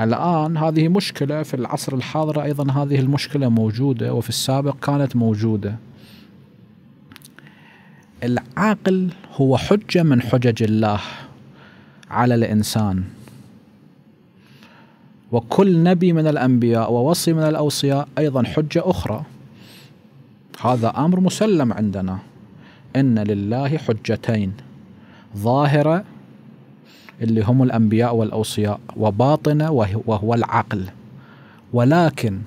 الآن هذه مشكلة في العصر الحاضر أيضا هذه المشكلة موجودة وفي السابق كانت موجودة العاقل هو حجة من حجج الله على الإنسان وكل نبي من الأنبياء ووصي من الأوصياء أيضا حجة أخرى هذا أمر مسلم عندنا إن لله حجتين ظاهرة اللي هم الأنبياء والأوصياء وباطنة وهو العقل ولكن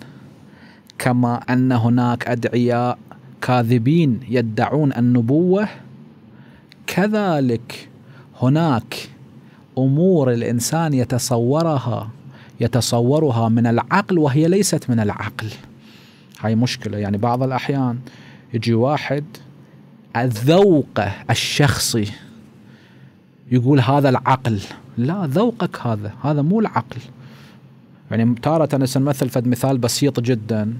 كما أن هناك أدعياء كاذبين يدعون النبوة كذلك هناك أمور الإنسان يتصورها يتصورها من العقل وهي ليست من العقل هاي مشكلة يعني بعض الأحيان يجي واحد الذوق الشخصي يقول هذا العقل لا ذوقك هذا هذا مو العقل يعني تارة سنمثل فد مثال بسيط جدا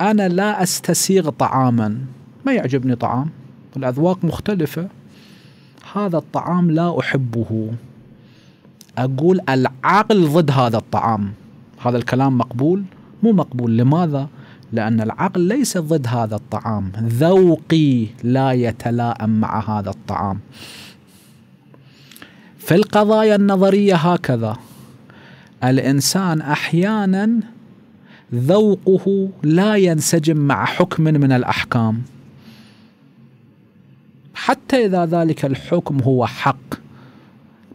أنا لا أستسيغ طعاما ما يعجبني طعام الأذواق مختلفة هذا الطعام لا أحبه أقول العقل ضد هذا الطعام هذا الكلام مقبول مو مقبول لماذا؟ لأن العقل ليس ضد هذا الطعام ذوقي لا يتلائم مع هذا الطعام في القضايا النظريه هكذا الانسان احيانا ذوقه لا ينسجم مع حكم من الاحكام حتى اذا ذلك الحكم هو حق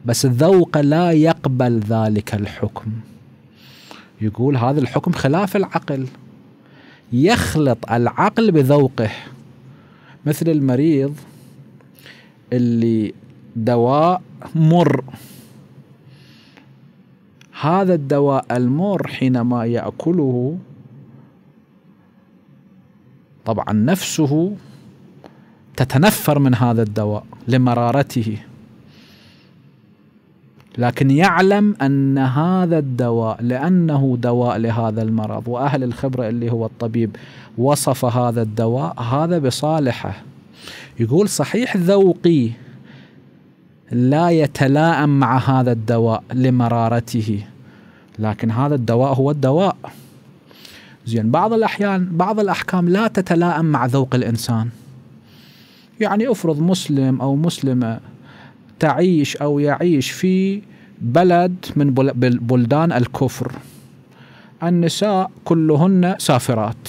بس الذوق لا يقبل ذلك الحكم يقول هذا الحكم خلاف العقل يخلط العقل بذوقه مثل المريض اللي دواء مر هذا الدواء المر حينما ياكله طبعا نفسه تتنفر من هذا الدواء لمرارته لكن يعلم ان هذا الدواء لانه دواء لهذا المرض واهل الخبره اللي هو الطبيب وصف هذا الدواء هذا بصالحه يقول صحيح ذوقي لا يتلائم مع هذا الدواء لمرارته لكن هذا الدواء هو الدواء زين بعض الأحيان بعض الأحكام لا تتلائم مع ذوق الإنسان يعني افرض مسلم أو مسلمة تعيش أو يعيش في بلد من بلدان الكفر النساء كلهن سافرات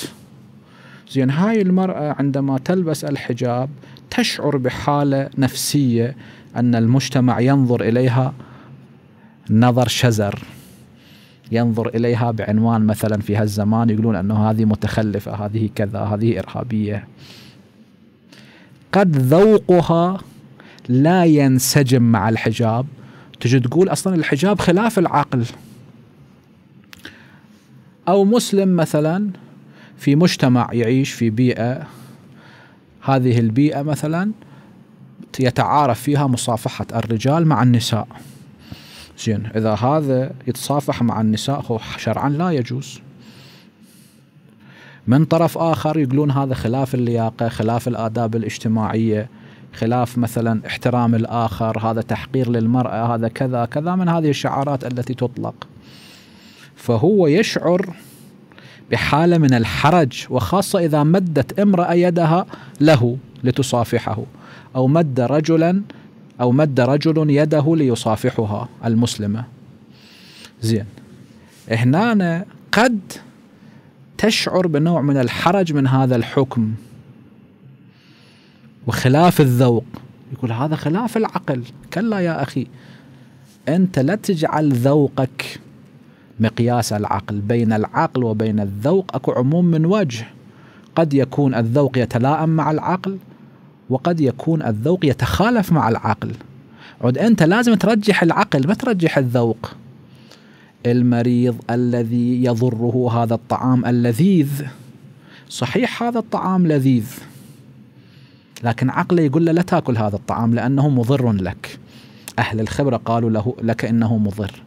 زين هاي المرأة عندما تلبس الحجاب تشعر بحالة نفسية أن المجتمع ينظر إليها نظر شزر ينظر إليها بعنوان مثلا في هالزمان يقولون أنه هذه متخلفة هذه كذا هذه إرهابية قد ذوقها لا ينسجم مع الحجاب تجي تقول أصلا الحجاب خلاف العقل أو مسلم مثلا في مجتمع يعيش في بيئة هذه البيئة مثلا يتعارف فيها مصافحة الرجال مع النساء زين إذا هذا يتصافح مع النساء هو شرعا لا يجوز من طرف آخر يقولون هذا خلاف اللياقة خلاف الآداب الاجتماعية خلاف مثلا احترام الآخر هذا تحقير للمرأة هذا كذا كذا من هذه الشعارات التي تطلق فهو يشعر بحالة من الحرج وخاصة إذا مدت امرأة يدها له لتصافحه أو مد رجلا أو مد رجل يده ليصافحها المسلمة زين هنا قد تشعر بنوع من الحرج من هذا الحكم وخلاف الذوق يقول هذا خلاف العقل كلا يا أخي أنت لا تجعل ذوقك مقياس العقل بين العقل وبين الذوق أكو عموم من وجه قد يكون الذوق يتلائم مع العقل وقد يكون الذوق يتخالف مع العقل عد أنت لازم ترجح العقل ما ترجح الذوق المريض الذي يضره هذا الطعام اللذيذ صحيح هذا الطعام لذيذ لكن عقله يقول له لا تاكل هذا الطعام لانه مضر لك اهل الخبره قالوا له لك انه مضر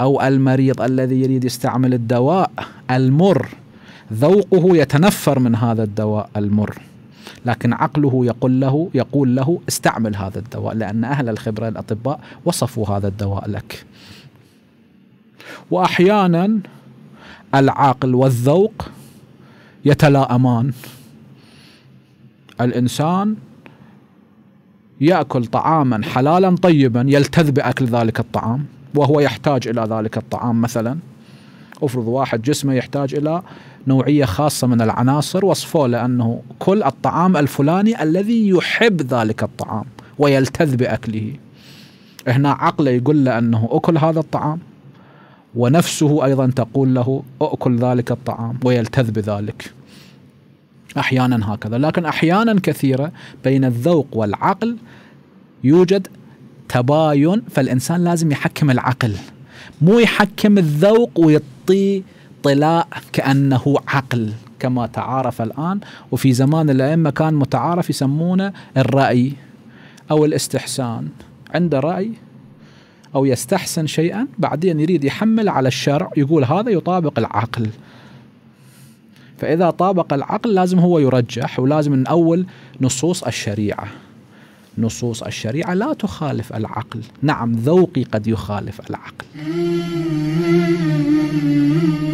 او المريض الذي يريد يستعمل الدواء المر ذوقه يتنفر من هذا الدواء المر لكن عقله يقول له يقول له استعمل هذا الدواء لأن أهل الخبرة الأطباء وصفوا هذا الدواء لك وأحيانا العقل والذوق يتلاءمان الإنسان يأكل طعاما حلالا طيبا يلتذ بأكل ذلك الطعام وهو يحتاج إلى ذلك الطعام مثلا افرض واحد جسمه يحتاج إلى نوعية خاصة من العناصر وصفوه لأنه كل الطعام الفلاني الذي يحب ذلك الطعام ويلتذ بأكله هنا عقله يقول له أنه أكل هذا الطعام ونفسه أيضا تقول له أكل ذلك الطعام ويلتذ بذلك أحيانا هكذا لكن أحيانا كثيرة بين الذوق والعقل يوجد تباين فالإنسان لازم يحكم العقل مو يحكم الذوق ويعطيه الاطلاع كأنه عقل كما تعارف الآن وفي زمان الأئمة كان متعارف يسمونه الرأي أو الاستحسان عنده رأي أو يستحسن شيئا بعدين يريد يحمل على الشرع يقول هذا يطابق العقل فإذا طابق العقل لازم هو يرجح ولازم من أول نصوص الشريعة نصوص الشريعة لا تخالف العقل نعم ذوقي قد يخالف العقل